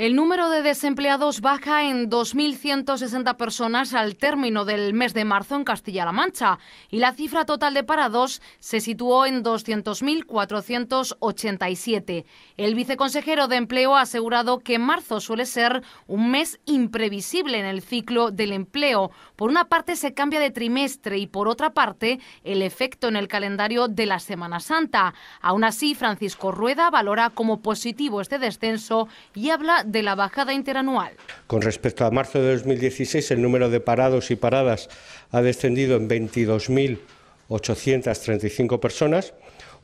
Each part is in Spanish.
El número de desempleados baja en 2.160 personas al término del mes de marzo en Castilla-La Mancha y la cifra total de parados se situó en 200.487. El viceconsejero de Empleo ha asegurado que marzo suele ser un mes imprevisible en el ciclo del empleo. Por una parte se cambia de trimestre y por otra parte el efecto en el calendario de la Semana Santa. Aún así, Francisco Rueda valora como positivo este descenso y habla de de la bajada interanual. Con respecto a marzo de 2016, el número de parados y paradas ha descendido en 22.835 personas,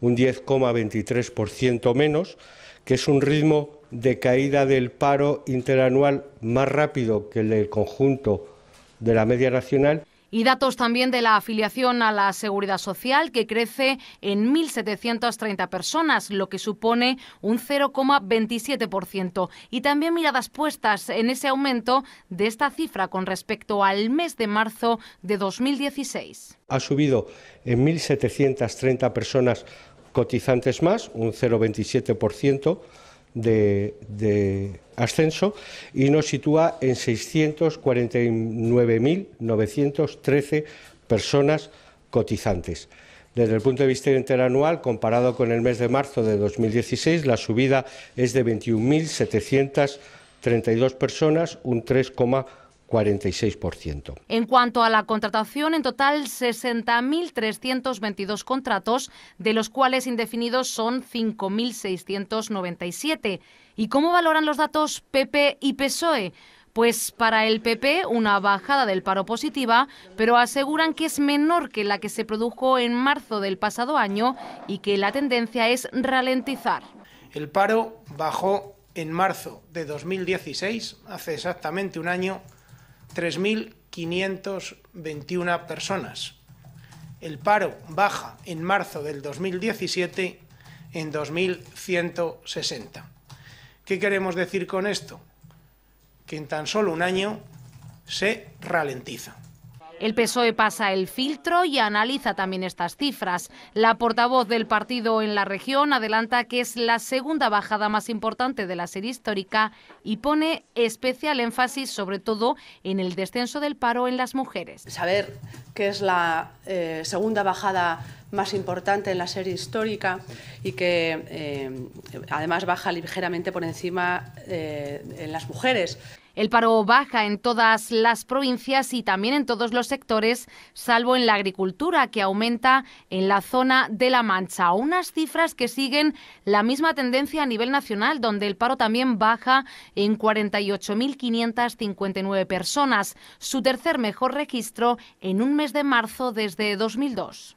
un 10,23% menos, que es un ritmo de caída del paro interanual más rápido que el del conjunto de la media nacional. Y datos también de la afiliación a la Seguridad Social, que crece en 1.730 personas, lo que supone un 0,27%. Y también miradas puestas en ese aumento de esta cifra con respecto al mes de marzo de 2016. Ha subido en 1.730 personas cotizantes más, un 0,27% de, de ascenso y nos sitúa en 649.913 personas cotizantes. Desde el punto de vista interanual, comparado con el mes de marzo de 2016, la subida es de 21.732 personas, un 3,1%. 46%. En cuanto a la contratación, en total 60.322 contratos, de los cuales indefinidos son 5.697. ¿Y cómo valoran los datos PP y PSOE? Pues para el PP una bajada del paro positiva, pero aseguran que es menor que la que se produjo en marzo del pasado año y que la tendencia es ralentizar. El paro bajó en marzo de 2016, hace exactamente un año, 3.521 personas. El paro baja en marzo del 2017 en 2.160. ¿Qué queremos decir con esto? Que en tan solo un año se ralentiza. El PSOE pasa el filtro y analiza también estas cifras. La portavoz del partido en la región adelanta que es la segunda bajada más importante de la serie histórica y pone especial énfasis sobre todo en el descenso del paro en las mujeres. Saber que es la eh, segunda bajada más importante en la serie histórica y que eh, además baja ligeramente por encima eh, en las mujeres. El paro baja en todas las provincias y también en todos los sectores, salvo en la agricultura, que aumenta en la zona de La Mancha. Unas cifras que siguen la misma tendencia a nivel nacional, donde el paro también baja en 48.559 personas, su tercer mejor registro en un mes de marzo desde 2002.